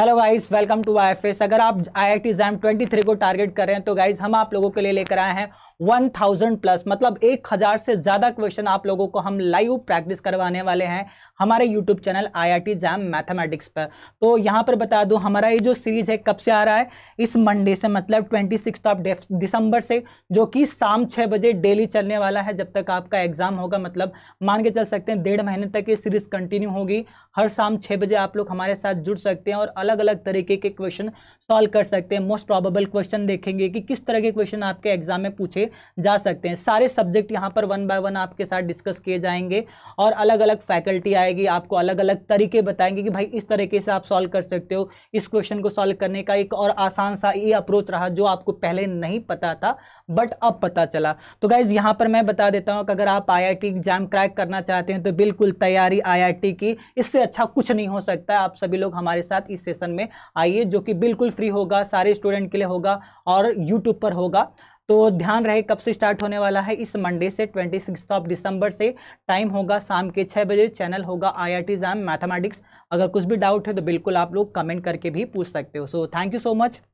hello guys welcome to आई अगर आप I I T twenty three को टारगेट कर रहे हैं तो गाइस हम आप लोगों के लिए लेकर आए हैं वन थाउजेंड प्लस मतलब एक हज़ार से ज़्यादा क्वेश्चन आप लोगों को हम लाइव प्रैक्टिस करवाने वाले हैं हमारे YouTube channel I I T JAM mathematics पर तो यहाँ पर बता दो हमारा ये जो सीरीज़ है कब से आ रहा है इस मंडे से मतलब ट्वेंटी सिक्स ऑफ दिसंबर से जो कि शाम छः बजे डेली चलने वाला है जब तक आपका एग्ज़ाम होगा मतलब मान के चल सकते हैं डेढ़ महीने तक ये सीरीज़ कंटिन्यू होगी हर शाम छः बजे आप लोग हमारे साथ जुड़ सकते हैं और अलग अलग तरीके के क्वेश्चन सॉल्व कर सकते हैं मोस्ट प्रॉबेबल क्वेश्चन देखेंगे कि किस तरह के क्वेश्चन आपके एग्जाम में पूछे जा सकते हैं सारे सब्जेक्ट यहाँ पर वन बाय वन आपके साथ डिस्कस किए जाएंगे और अलग अलग फैकल्टी आएगी आपको अलग अलग तरीके बताएंगे कि भाई इस तरीके से आप सॉल्व कर सकते हो इस क्वेश्चन को सॉल्व करने का एक और आसान सा ये अप्रोच रहा जो आपको पहले नहीं पता था बट अब पता चला तो गाइज यहाँ पर मैं बता देता हूँ कि अगर आप आई एग्जाम क्रैक करना चाहते हैं तो बिल्कुल तैयारी आई की इससे अच्छा कुछ नहीं हो सकता आप सभी लोग हमारे साथ इस सेशन में आइए जो कि बिल्कुल फ्री होगा सारे स्टूडेंट के लिए होगा और यूट्यूब पर होगा तो ध्यान रहे कब से स्टार्ट होने वाला है इस मंडे से ट्वेंटी सिक्स ऑफ दिसंबर से टाइम होगा शाम के छः बजे चैनल होगा आई आई टी मैथमेटिक्स अगर कुछ भी डाउट है तो बिल्कुल आप लोग कमेंट करके भी पूछ सकते हो so thank you so much